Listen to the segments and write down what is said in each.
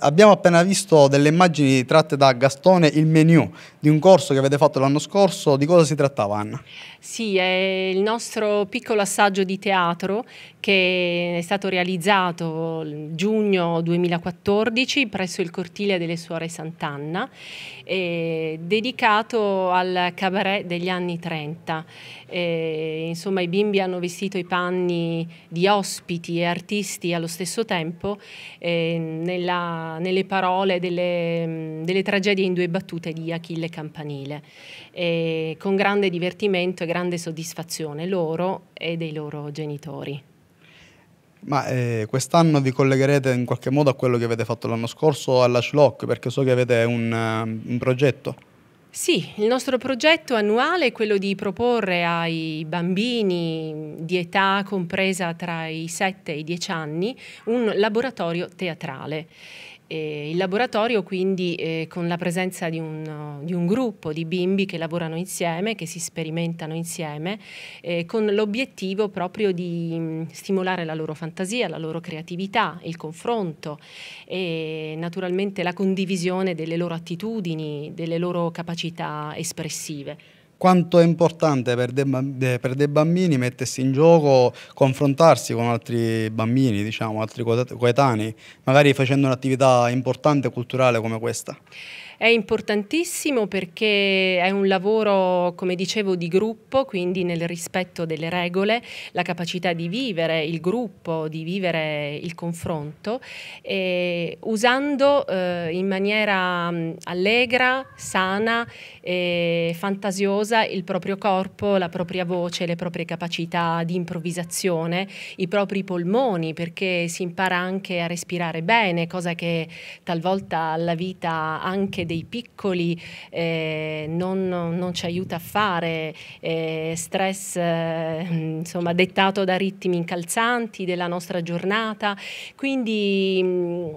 abbiamo appena visto delle immagini tratte da Gastone, il menu di un corso che avete fatto l'anno scorso, di cosa si trattava Anna? Sì, è il nostro piccolo assaggio di teatro che è stato realizzato giugno 2014 presso il cortile delle Suore Sant'Anna, dedicato al cabaret degli anni 30. E, insomma, i bimbi hanno vestito i panni di ospiti e artisti allo stesso tempo nella nelle parole delle, mm, delle, tragedie in due battute di Achille Campanile, e con grande divertimento e grande soddisfazione loro e dei loro genitori. Ma eh, quest'anno vi collegherete in qualche modo a quello che avete fatto l'anno scorso alla SLOC, perché so che avete un, eh, un progetto. Sì, il nostro progetto annuale è quello di proporre ai bambini di età compresa tra i 7 e i 10 anni un laboratorio teatrale. Eh, il laboratorio quindi eh, con la presenza di un, di un, gruppo di bimbi che lavorano insieme, che si sperimentano insieme, eh, con l'obiettivo proprio di mh, mm, stimolare la loro fantasia, la loro creatività, il confronto e naturalmente la condivisione delle loro attitudini, delle loro capacità espressive quanto è importante per dei, per dei, bambini mettersi in gioco, confrontarsi con altri bambini, diciamo, altri coetanei, magari facendo un'attività importante e culturale come questa. È importantissimo perché è un lavoro, come dicevo, di gruppo, quindi nel rispetto delle regole, la capacità di vivere il gruppo, di vivere il confronto, e usando eh, in maniera mm, allegra, sana e fantasiosa il proprio corpo, la propria voce, le proprie capacità di improvvisazione, i propri polmoni, perché si impara anche a respirare bene, cosa che talvolta la vita anche di dei piccoli eh, non, non, ci aiuta a fare, eh, stress eh, insomma, dettato da ritmi incalzanti della nostra giornata, quindi mh, mm,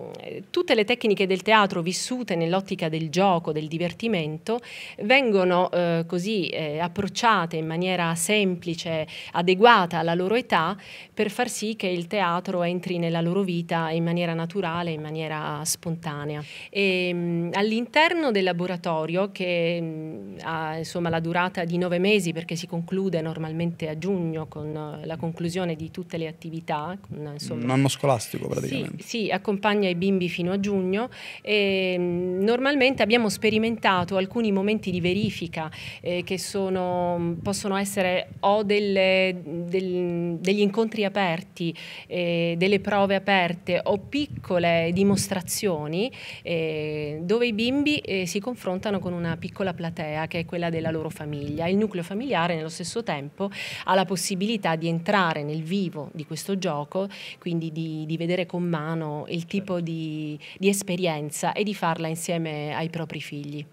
tutte le tecniche del teatro vissute nell'ottica del gioco, del divertimento, vengono eh, così eh, approcciate in maniera semplice, adeguata alla loro età, per far sì che il teatro entri nella loro vita in maniera naturale, in maniera spontanea. Ehm, all'interno All'interno del laboratorio, che mh, mm, ha insomma, la durata di nove mesi perché si conclude normalmente a giugno con eh, la conclusione di tutte le attività. Con, insomma, un anno scolastico praticamente. Sì, sì, accompagna i bimbi fino a giugno. E, mh, mm, normalmente abbiamo sperimentato alcuni momenti di verifica eh, che sono, mm, possono essere o delle, del, degli incontri aperti, eh, delle prove aperte o piccole dimostrazioni eh, dove i bimbi lì eh, si confrontano con una piccola platea che è quella della loro famiglia. Il nucleo familiare nello stesso tempo ha la possibilità di entrare nel vivo di questo gioco, quindi di, di vedere con mano il tipo di, di esperienza e di farla insieme ai propri figli.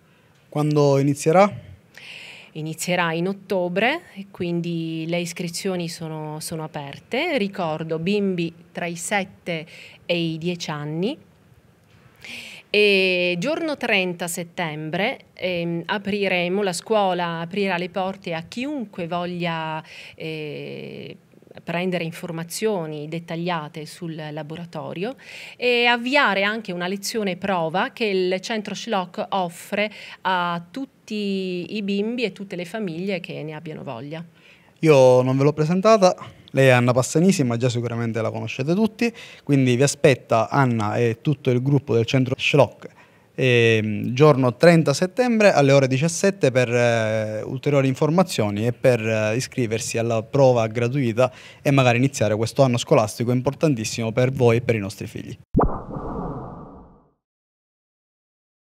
Quando inizierà? inizierà in ottobre, quindi le iscrizioni sono, sono, aperte. Ricordo bimbi tra i 7 e i 10 anni. E giorno 30 settembre ehm, apriremo la scuola, aprirà le porte a chiunque voglia eh, prendere informazioni dettagliate sul laboratorio e avviare anche una lezione prova che il centro Schlock offre a tutti i bimbi e tutte le famiglie che ne abbiano voglia. Io non ve l'ho presentata, lei è Anna Passanisi, ma già sicuramente la conoscete tutti, quindi vi aspetta Anna e tutto il gruppo del centro Schlock ehm, giorno 30 settembre alle ore 17 per eh, ulteriori informazioni e per eh, iscriversi alla prova gratuita e magari iniziare questo anno scolastico importantissimo per voi e per i nostri figli.